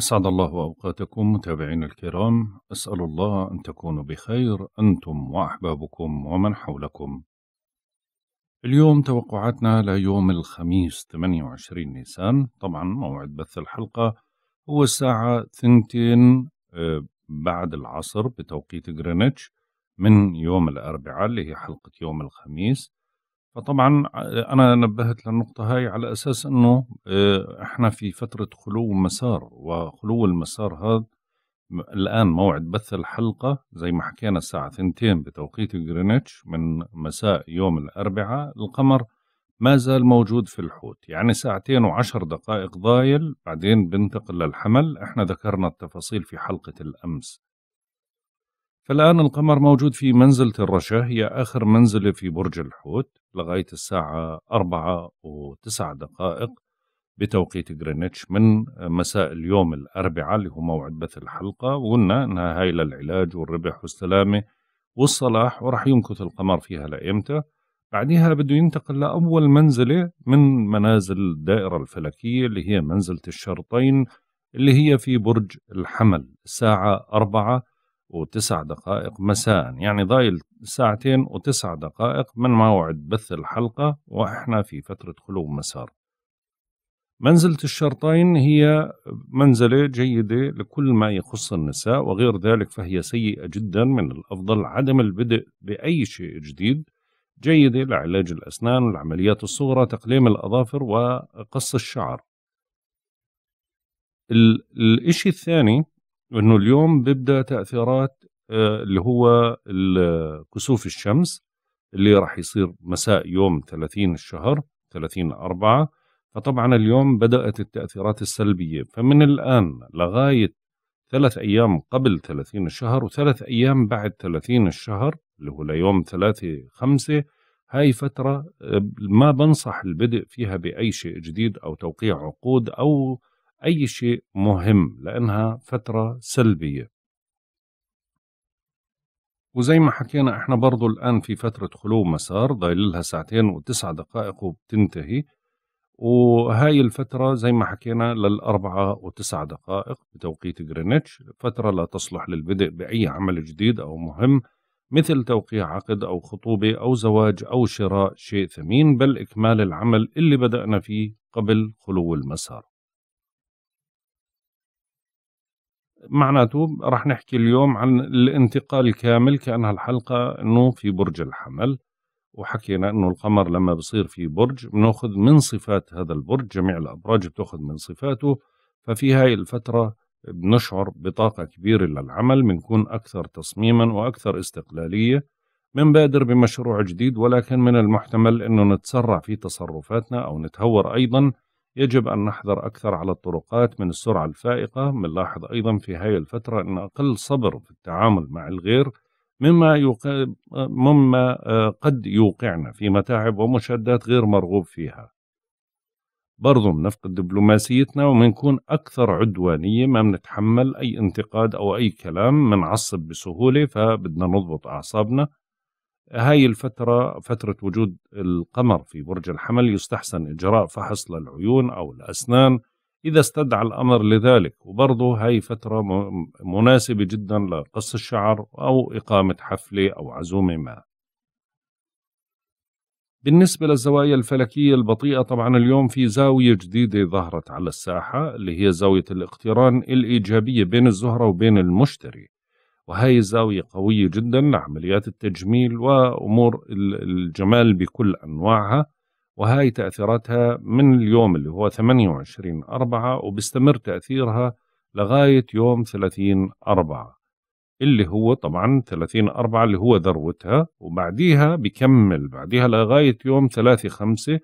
أسعد الله أوقاتكم متابعين الكرام أسأل الله أن تكونوا بخير أنتم وأحبابكم ومن حولكم اليوم توقعاتنا ليوم الخميس 28 نيسان طبعا موعد بث الحلقة هو الساعة ثنتين آه، بعد العصر بتوقيت غرينتش من يوم الأربعاء اللي هي حلقة يوم الخميس فطبعا آه، انا نبهت للنقطه هاي على اساس انه آه، احنا في فتره خلو مسار وخلو المسار هذا الان موعد بث الحلقه زي ما حكينا الساعه 2 بتوقيت جرينتش من مساء يوم الاربعاء القمر ما زال موجود في الحوت يعني ساعتين وعشر دقائق ضايل بعدين بنتقل للحمل احنا ذكرنا التفاصيل في حلقه الامس فالآن القمر موجود في منزلة الرشا هي آخر منزلة في برج الحوت لغاية الساعة أربعة وتسع دقائق بتوقيت جرينتش من مساء اليوم الأربعاء اللي هو موعد بث الحلقة وقلنا إنها هاي للعلاج والربح والسلامة والصلاح وراح يمكث القمر فيها لإمتى بعدها بده ينتقل لأول منزلة من منازل الدائرة الفلكية اللي هي منزلة الشرطين اللي هي في برج الحمل الساعة أربعة وتسع دقائق مساء يعني ضايل ساعتين وتسع دقائق من موعد بث الحلقة وإحنا في فترة خلو مسار منزلة الشرطين هي منزلة جيدة لكل ما يخص النساء وغير ذلك فهي سيئة جدا من الأفضل عدم البدء بأي شيء جديد جيدة لعلاج الأسنان والعمليات الصغرى تقليم الأظافر وقص الشعر الشيء الثاني انه اليوم بيبدا تاثيرات آه، اللي هو كسوف الشمس اللي راح يصير مساء يوم 30 الشهر 30 أربعة فطبعا اليوم بدأت التأثيرات السلبية فمن الآن لغاية ثلاث أيام قبل 30 الشهر وثلاث أيام بعد 30 الشهر اللي هو ليوم 3 5 هاي فترة آه، ما بنصح البدء فيها بأي شيء جديد أو توقيع عقود أو أي شيء مهم لأنها فترة سلبية وزي ما حكينا احنا برضو الآن في فترة خلو مسار ضايل لها ساعتين وتسع دقائق وبتنتهي وهاي الفترة زي ما حكينا للأربعة وتسع دقائق بتوقيت جرينتش فترة لا تصلح للبدء بأي عمل جديد أو مهم مثل توقيع عقد أو خطوبة أو زواج أو شراء شيء ثمين بل إكمال العمل اللي بدأنا فيه قبل خلو المسار معناته راح نحكي اليوم عن الانتقال الكامل كأنها الحلقة أنه في برج الحمل وحكينا أنه القمر لما بصير في برج بناخذ من صفات هذا البرج جميع الأبراج بتاخذ من صفاته ففي هاي الفترة بنشعر بطاقة كبيرة للعمل بنكون أكثر تصميما وأكثر استقلالية بنبادر بمشروع جديد ولكن من المحتمل أنه نتسرع في تصرفاتنا أو نتهور أيضا يجب أن نحذر أكثر على الطرقات من السرعة الفائقة منلاحظ أيضا في هذه الفترة أن أقل صبر في التعامل مع الغير مما, يق... مما آه، قد يوقعنا في متاعب ومشادات غير مرغوب فيها برضو نفقد دبلوماسيتنا وبنكون أكثر عدوانية ما بنتحمل أي انتقاد أو أي كلام منعصب بسهولة فبدنا نضبط أعصابنا هاي الفترة فترة وجود القمر في برج الحمل يستحسن إجراء فحص للعيون أو الأسنان إذا استدعى الأمر لذلك وبرضه هاي فترة مناسبة جدا لقص الشعر أو إقامة حفلة أو عزومة ما بالنسبة للزوايا الفلكية البطيئة طبعا اليوم في زاوية جديدة ظهرت على الساحة اللي هي زاوية الاقتران الإيجابية بين الزهرة وبين المشتري وهي الزاوية قوية جدا لعمليات التجميل وأمور الجمال بكل أنواعها وهاي تأثيراتها من اليوم اللي هو 28 أربعة وبستمر تأثيرها لغاية يوم 30 أربعة اللي هو طبعا 30 أربعة اللي هو ذروتها وبعديها بكمل بعديها لغاية يوم 3 خمسة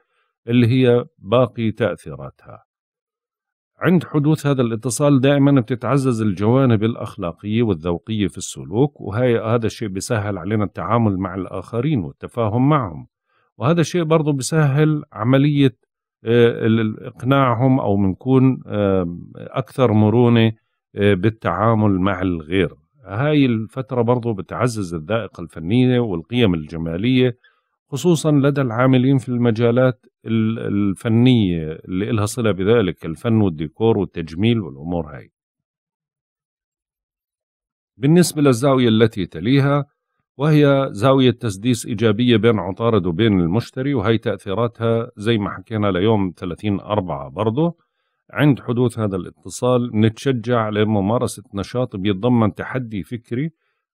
اللي هي باقي تأثيراتها عند حدوث هذا الاتصال دائما بتتعزز الجوانب الأخلاقية والذوقية في السلوك وهي هذا الشيء بيسهل علينا التعامل مع الآخرين والتفاهم معهم وهذا الشيء برضه بيسهل عملية آه، إقناعهم أو بنكون أكثر مرونة آه، بالتعامل مع الغير هاي الفترة برضه بتعزز الذائقة الفنية والقيم الجمالية خصوصا لدى العاملين في المجالات الفنية اللي إلها صلة بذلك الفن والديكور والتجميل والأمور هاي بالنسبة للزاوية التي تليها وهي زاوية تسديس إيجابية بين عطارد وبين المشتري وهي تأثيراتها زي ما حكينا ليوم 30 أربعة برضه عند حدوث هذا الاتصال نتشجع لممارسة نشاط بيتضمن تحدي فكري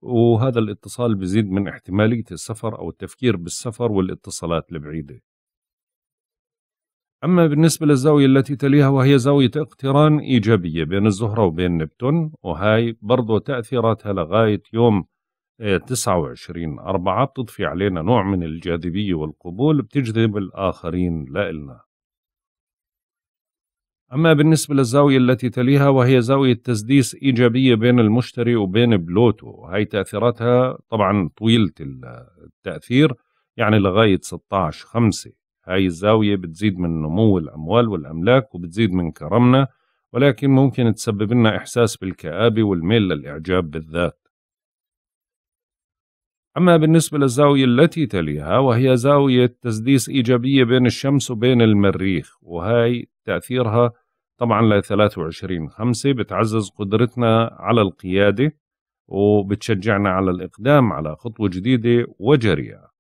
وهذا الاتصال بزيد من احتمالية السفر أو التفكير بالسفر والاتصالات البعيدة أما بالنسبة للزاوية التي تليها وهي زاوية اقتران إيجابية بين الزهرة وبين نبتون وهاي برضو تأثيراتها لغاية يوم 29 آه، أربعة بتضفي علينا نوع من الجاذبية والقبول بتجذب الآخرين لإلنا أما بالنسبة للزاوية التي تليها وهي زاوية تسديس إيجابية بين المشتري وبين بلوتو هاي تأثيراتها طبعا طويلة التأثير يعني لغاية 16 خمسة هاي الزاوية بتزيد من نمو الأموال والأملاك وبتزيد من كرمنا ولكن ممكن تسبب لنا إحساس بالكآبة والميل للإعجاب بالذات أما بالنسبة للزاوية التي تليها وهي زاوية تسديس إيجابية بين الشمس وبين المريخ وهي تأثيرها طبعا ل 23 5 بتعزز قدرتنا على القيادة وبتشجعنا على الإقدام على خطوة جديدة وجريئة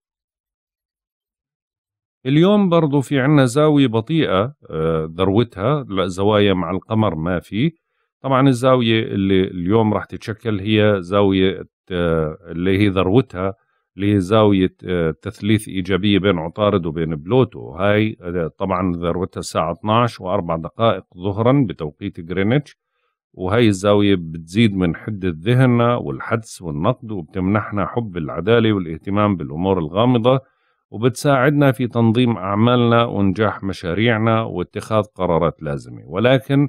اليوم برضو في عنا زاوية بطيئة آه، ذروتها زوايا مع القمر ما في طبعا الزاوية اللي اليوم راح تتشكل هي زاوية آه، اللي هي ذروتها اللي هي زاوية آه، تثليث إيجابية بين عطارد وبين بلوتو هاي طبعا ذروتها الساعة 12 وأربع دقائق ظهرا بتوقيت غرينتش وهي الزاوية بتزيد من حدة ذهننا والحدس والنقد وبتمنحنا حب العدالة والاهتمام بالأمور الغامضة وبتساعدنا في تنظيم أعمالنا ونجاح مشاريعنا واتخاذ قرارات لازمة ولكن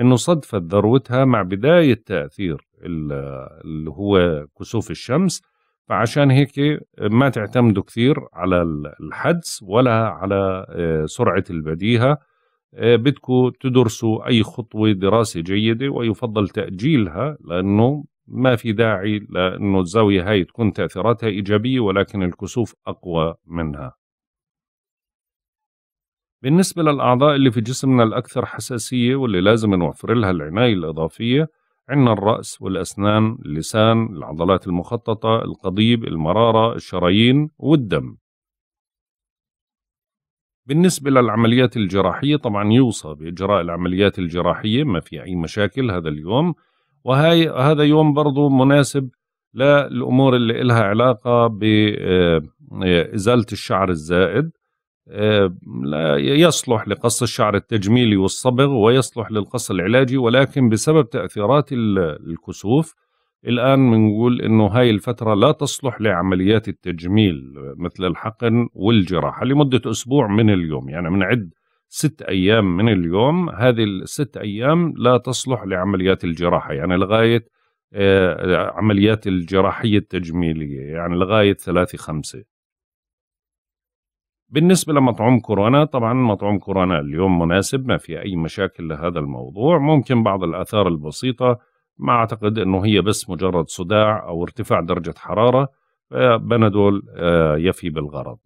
أنه صدفت ذروتها مع بداية تأثير اللي هو كسوف الشمس فعشان هيك ما تعتمدوا كثير على الحدس ولا على آه، سرعة البديهة آه، بدكم تدرسوا أي خطوة دراسة جيدة ويفضل تأجيلها لأنه ما في داعي لأنه الزاوية هاي تكون تأثيراتها إيجابية ولكن الكسوف أقوى منها بالنسبة للأعضاء اللي في جسمنا الأكثر حساسية واللي لازم نوفر لها العناية الإضافية عندنا الرأس والأسنان اللسان العضلات المخططة القضيب المرارة الشرايين والدم بالنسبة للعمليات الجراحية طبعا يوصى بإجراء العمليات الجراحية ما في أي مشاكل هذا اليوم وهي هذا يوم برضو مناسب للأمور اللي إلها علاقة بإزالة آه، الشعر الزائد آه، يصلح لقص الشعر التجميلي والصبغ ويصلح للقص العلاجي ولكن بسبب تأثيرات الكسوف الآن بنقول إنه هاي الفترة لا تصلح لعمليات التجميل مثل الحقن والجراحة لمدة أسبوع من اليوم يعني بنعد ست أيام من اليوم هذه الست أيام لا تصلح لعمليات الجراحة يعني لغاية آه، عمليات الجراحية التجميلية يعني لغاية ثلاثة خمسة بالنسبة لمطعوم كورونا طبعا مطعوم كورونا اليوم مناسب ما في أي مشاكل لهذا الموضوع ممكن بعض الآثار البسيطة ما أعتقد أنه هي بس مجرد صداع أو ارتفاع درجة حرارة آه، بنادول آه، يفي بالغرض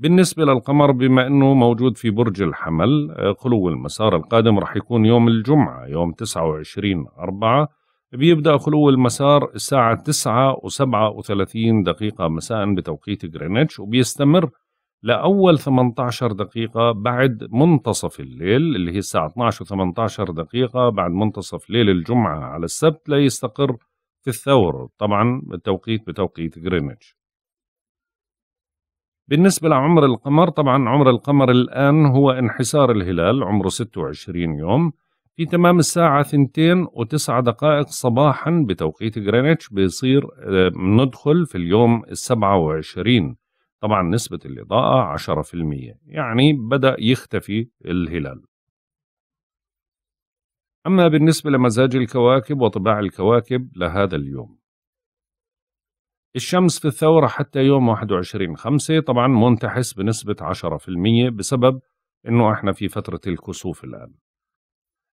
بالنسبة للقمر بما أنه موجود في برج الحمل آه، خلو المسار القادم رح يكون يوم الجمعة يوم 29 أربعة بيبدأ خلو المسار الساعة 9 و37 دقيقة مساء بتوقيت غرينتش وبيستمر لأول 18 دقيقة بعد منتصف الليل اللي هي الساعة 12 و18 دقيقة بعد منتصف ليل الجمعة على السبت ليستقر في الثور طبعا التوقيت بتوقيت غرينتش بالنسبة لعمر القمر طبعا عمر القمر الآن هو انحسار الهلال عمره 26 يوم في تمام الساعة 2 و9 دقائق صباحا بتوقيت جرينتش بيصير آه، ندخل في اليوم ال 27 طبعا نسبة الإضاءة 10% يعني بدأ يختفي الهلال أما بالنسبة لمزاج الكواكب وطباع الكواكب لهذا اليوم الشمس في الثورة حتى يوم 21 خمسة طبعا منتحس بنسبة 10% بسبب انه احنا في فترة الكسوف الان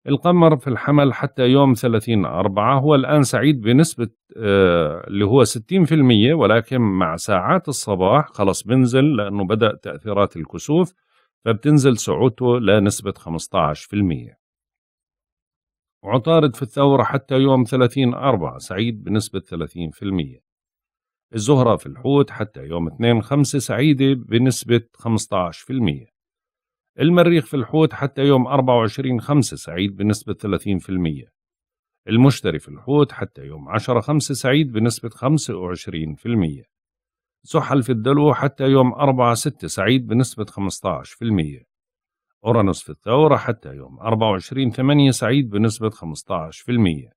القمر في الحمل حتى يوم 30 أربعة هو الآن سعيد بنسبة آه اللي هو 60% ولكن مع ساعات الصباح خلص بنزل لأنه بدأ تأثيرات الكسوف فبتنزل سعودته لنسبة 15% عطارد في الثورة حتى يوم 30 أربعة سعيد بنسبة 30% الزهرة في الحوت حتى يوم 2 5 سعيدة بنسبة 15% المريخ في الحوت حتى يوم 24 5 سعيد بنسبة 30% المشتري في الحوت حتى يوم 10 5 سعيد بنسبة 25% زحل في الدلو حتى يوم 4 6 سعيد بنسبة 15% أورانوس في الثورة حتى يوم 24 8 سعيد بنسبة المية.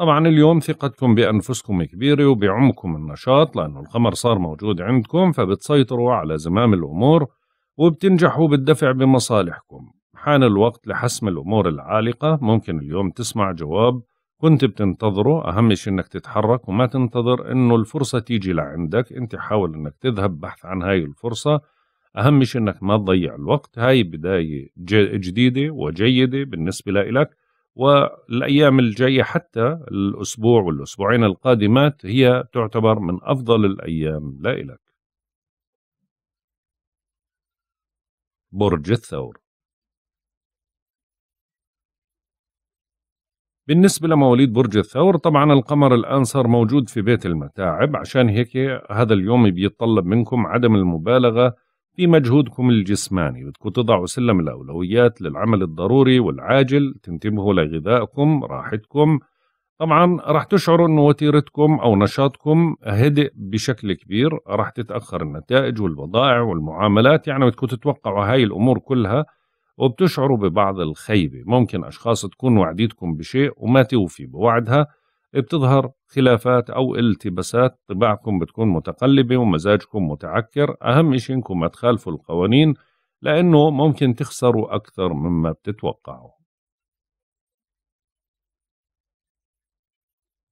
طبعا اليوم ثقتكم بأنفسكم كبيرة وبعمكم النشاط لأنه القمر صار موجود عندكم فبتسيطروا على زمام الأمور وبتنجحوا بالدفع بمصالحكم حان الوقت لحسم الأمور العالقة ممكن اليوم تسمع جواب كنت بتنتظره أهم شيء أنك تتحرك وما تنتظر أنه الفرصة تيجي لعندك أنت حاول أنك تذهب بحث عن هاي الفرصة أهم شيء أنك ما تضيع الوقت هاي بداية جديدة وجيدة بالنسبة لك والايام الجايه حتى الاسبوع والاسبوعين القادمات هي تعتبر من افضل الايام لا الك برج الثور بالنسبة لمواليد برج الثور طبعا القمر الآن صار موجود في بيت المتاعب عشان هيك هذا اليوم بيتطلب منكم عدم المبالغة في مجهودكم الجسماني بدكم تضعوا سلم الأولويات للعمل الضروري والعاجل تنتبهوا لغذائكم راحتكم طبعا راح تشعروا أن وتيرتكم أو نشاطكم هدئ بشكل كبير راح تتأخر النتائج والبضائع والمعاملات يعني بدكم تتوقعوا هاي الأمور كلها وبتشعروا ببعض الخيبة ممكن أشخاص تكون وعديتكم بشيء وما توفي بوعدها بتظهر خلافات أو التباسات طباعكم بتكون متقلبة ومزاجكم متعكر أهم إشي إنكم ما تخالفوا القوانين لأنه ممكن تخسروا أكثر مما بتتوقعوا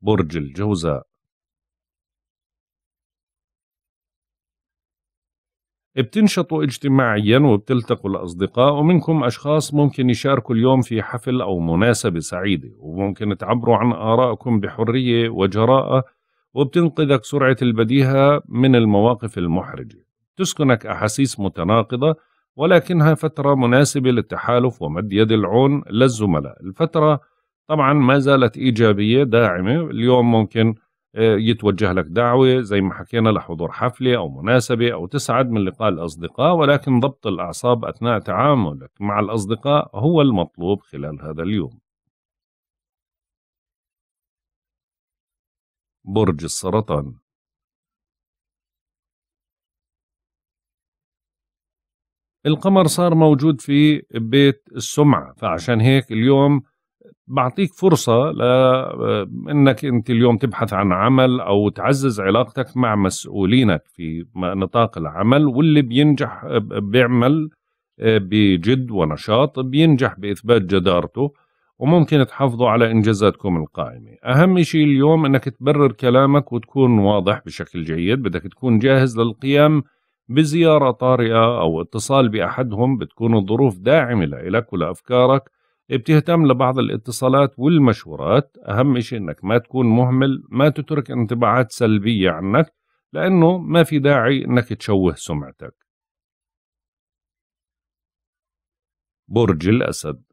برج الجوزاء بتنشطوا اجتماعيا وبتلتقوا الأصدقاء ومنكم أشخاص ممكن يشاركوا اليوم في حفل أو مناسبة سعيدة وممكن تعبروا عن آرائكم بحرية وجراءة وبتنقذك سرعة البديهة من المواقف المحرجة تسكنك أحاسيس متناقضة ولكنها فترة مناسبة للتحالف ومد يد العون للزملاء الفترة طبعا ما زالت إيجابية داعمة اليوم ممكن آه، يتوجه لك دعوة زي ما حكينا لحضور حفلة أو مناسبة أو تسعد من لقاء الأصدقاء ولكن ضبط الأعصاب أثناء تعاملك مع الأصدقاء هو المطلوب خلال هذا اليوم برج السرطان القمر صار موجود في بيت السمعة فعشان هيك اليوم بعطيك فرصة لأنك أنت اليوم تبحث عن عمل أو تعزز علاقتك مع مسؤولينك في نطاق العمل واللي بينجح بيعمل آه، بجد ونشاط بينجح بإثبات جدارته وممكن تحافظوا على إنجازاتكم القائمة أهم شيء اليوم أنك تبرر كلامك وتكون واضح بشكل جيد بدك تكون جاهز للقيام بزيارة طارئة أو اتصال بأحدهم بتكون الظروف داعمة لك ولأفكارك بتهتم لبعض الاتصالات والمشورات أهم شيء أنك ما تكون مهمل ما تترك انطباعات سلبية عنك لأنه ما في داعي أنك تشوه سمعتك برج الأسد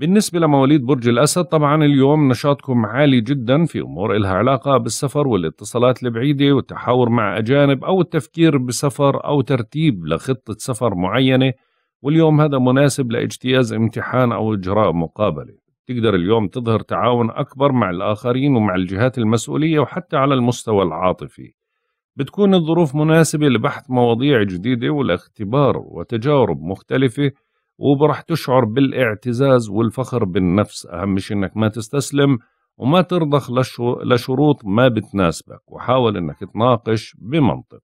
بالنسبة لمواليد برج الأسد طبعا اليوم نشاطكم عالي جدا في أمور إلها علاقة بالسفر والاتصالات البعيدة والتحاور مع أجانب أو التفكير بسفر أو ترتيب لخطة سفر معينة واليوم هذا مناسب لاجتياز امتحان أو إجراء مقابلة تقدر اليوم تظهر تعاون أكبر مع الآخرين ومع الجهات المسؤولية وحتى على المستوى العاطفي بتكون الظروف مناسبة لبحث مواضيع جديدة والاختبار وتجارب مختلفة وراح تشعر بالاعتزاز والفخر بالنفس أهم شيء أنك ما تستسلم وما ترضخ لشروط ما بتناسبك وحاول أنك تناقش بمنطق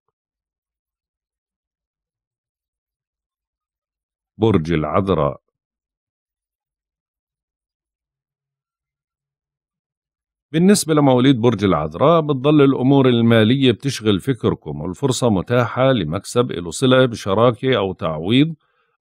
برج العذراء بالنسبة لمواليد برج العذراء بتضل الأمور المالية بتشغل فكركم والفرصة متاحة لمكسب إلو صلة بشراكة أو تعويض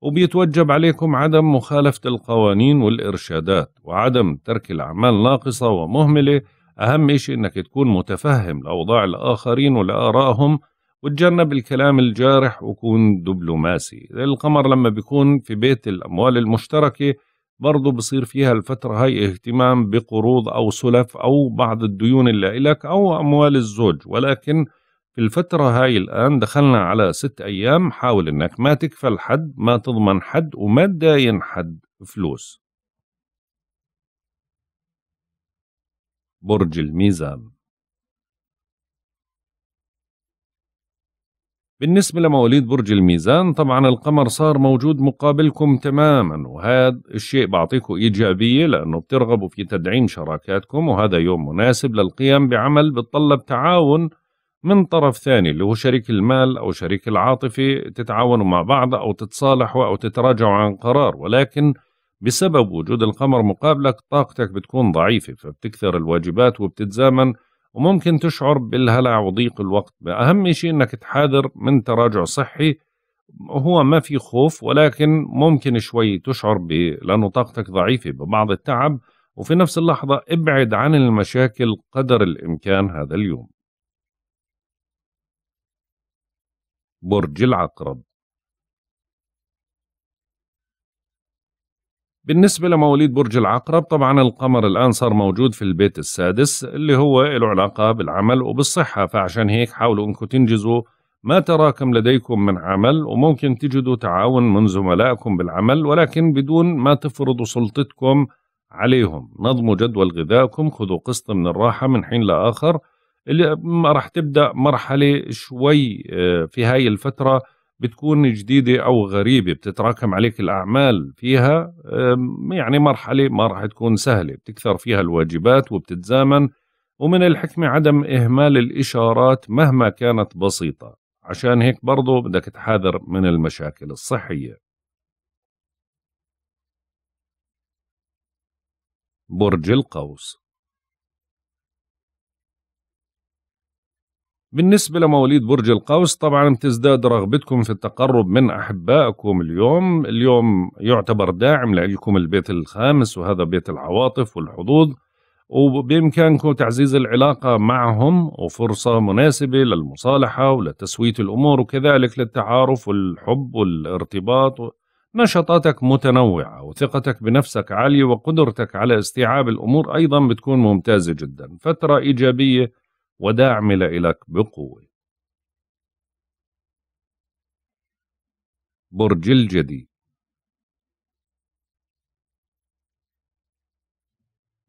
وبيتوجب عليكم عدم مخالفة القوانين والإرشادات وعدم ترك الأعمال ناقصة ومهملة أهم شيء أنك تكون متفهم لأوضاع الآخرين ولآرائهم وتجنب الكلام الجارح وكون دبلوماسي القمر لما بيكون في بيت الأموال المشتركة برضو بصير فيها الفترة هاي اهتمام بقروض أو سلف أو بعض الديون اللي لك أو أموال الزوج ولكن في الفترة هاي الآن دخلنا على ست أيام حاول إنك ما تكفل حد ما تضمن حد وما تداين حد فلوس برج الميزان بالنسبة لمواليد برج الميزان طبعا القمر صار موجود مقابلكم تماما وهذا الشيء بعطيكم إيجابية لأنه بترغبوا في تدعيم شراكاتكم وهذا يوم مناسب للقيام بعمل بتطلب تعاون من طرف ثاني اللي هو شريك المال أو شريك العاطفي تتعاونوا مع بعض أو تتصالحوا أو تتراجعوا عن قرار ولكن بسبب وجود القمر مقابلك طاقتك بتكون ضعيفة فبتكثر الواجبات وبتتزامن وممكن تشعر بالهلع وضيق الوقت أهم شيء أنك تحاذر من تراجع صحي هو ما في خوف ولكن ممكن شوي تشعر ب لأنه طاقتك ضعيفة ببعض التعب وفي نفس اللحظة ابعد عن المشاكل قدر الإمكان هذا اليوم برج العقرب بالنسبة لمواليد برج العقرب طبعا القمر الآن صار موجود في البيت السادس اللي هو له علاقة بالعمل وبالصحة فعشان هيك حاولوا أنكم تنجزوا ما تراكم لديكم من عمل وممكن تجدوا تعاون من زملائكم بالعمل ولكن بدون ما تفرضوا سلطتكم عليهم نظموا جدول غذائكم خذوا قسط من الراحة من حين لآخر اللي راح تبدا مرحله شوي آه، في هاي الفتره بتكون جديده او غريبه بتتراكم عليك الاعمال فيها يعني مرحله ما راح تكون سهله بتكثر فيها الواجبات وبتتزامن ومن الحكمه عدم اهمال الاشارات مهما كانت بسيطه عشان هيك برضه بدك تحاذر من المشاكل الصحيه برج القوس بالنسبة لمواليد برج القوس طبعا بتزداد رغبتكم في التقرب من أحبائكم اليوم اليوم يعتبر داعم لكم البيت الخامس وهذا بيت العواطف والحظوظ وبإمكانكم تعزيز العلاقة معهم وفرصة مناسبة للمصالحة ولتسوية الأمور وكذلك للتعارف والحب والارتباط نشاطاتك متنوعة وثقتك بنفسك عالية وقدرتك على استيعاب الأمور أيضا بتكون ممتازة جدا فترة إيجابية وده أعمل إليك بقوة برج الجدي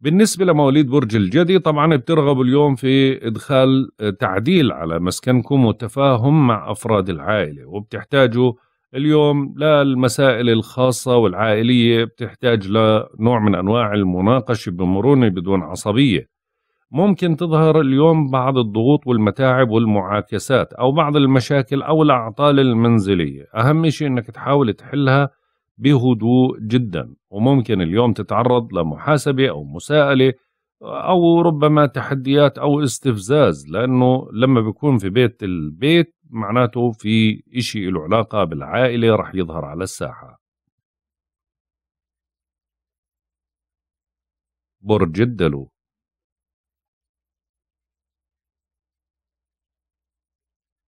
بالنسبة لمواليد برج الجدي طبعا بترغبوا اليوم في إدخال تعديل على مسكنكم وتفاهم مع أفراد العائلة وبتحتاجوا اليوم للمسائل الخاصة والعائلية بتحتاج لنوع من أنواع المناقشة بمرونة بدون عصبية ممكن تظهر اليوم بعض الضغوط والمتاعب والمعاكسات أو بعض المشاكل أو الأعطال المنزلية أهم شيء أنك تحاول تحلها بهدوء جدا وممكن اليوم تتعرض لمحاسبة أو مساءلة أو ربما تحديات أو استفزاز لأنه لما بيكون في بيت البيت معناته في إشي له علاقة بالعائلة رح يظهر على الساحة برج الدلو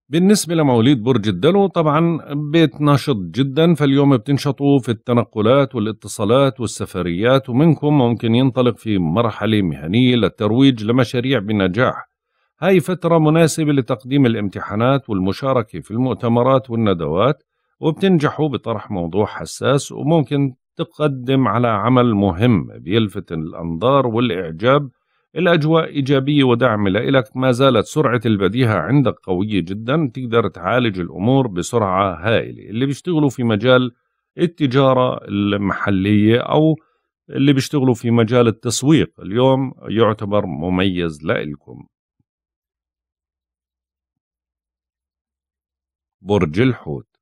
بالنسبة لمواليد برج الدلو طبعا بيت نشط جدا فاليوم بتنشطوا في التنقلات والاتصالات والسفريات ومنكم ممكن ينطلق في مرحلة مهنية للترويج لمشاريع بنجاح هاي فترة مناسبة لتقديم الامتحانات والمشاركة في المؤتمرات والندوات وبتنجحوا بطرح موضوع حساس وممكن تقدم على عمل مهم بيلفت الأنظار والإعجاب الأجواء إيجابية وداعمة لإلك ما زالت سرعة البديهة عندك قوية جدا تقدر تعالج الأمور بسرعة هائلة اللي بيشتغلوا في مجال التجارة المحلية أو اللي بيشتغلوا في مجال التسويق اليوم يعتبر مميز لإلكم برج الحوت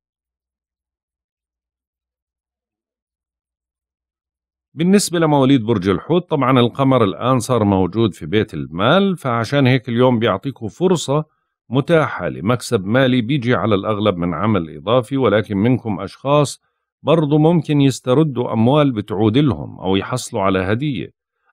بالنسبة لمواليد برج الحوت طبعا القمر الآن صار موجود في بيت المال فعشان هيك اليوم بيعطيكوا فرصة متاحة لمكسب مالي بيجي على الأغلب من عمل إضافي ولكن منكم أشخاص برضو ممكن يستردوا أموال بتعود لهم أو يحصلوا على هدية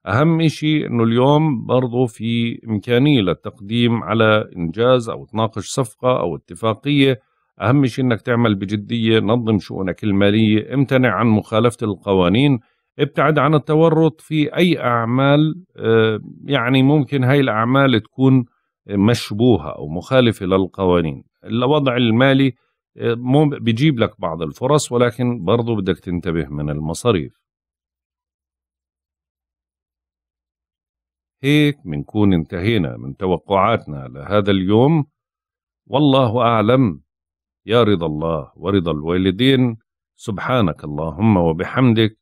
أهم إشي أنه اليوم برضو في إمكانية للتقديم على إنجاز أو تناقش صفقة أو اتفاقية أهم شيء أنك تعمل بجدية نظم شؤونك المالية امتنع عن مخالفة القوانين ابتعد عن التورط في أي أعمال آه، يعني ممكن هاي الأعمال تكون مشبوهة أو مخالفة للقوانين الوضع المالي آه، بيجيب لك بعض الفرص ولكن برضو بدك تنتبه من المصاريف هيك بنكون انتهينا من توقعاتنا لهذا اليوم والله أعلم يا رضا الله ورضا الوالدين سبحانك اللهم وبحمدك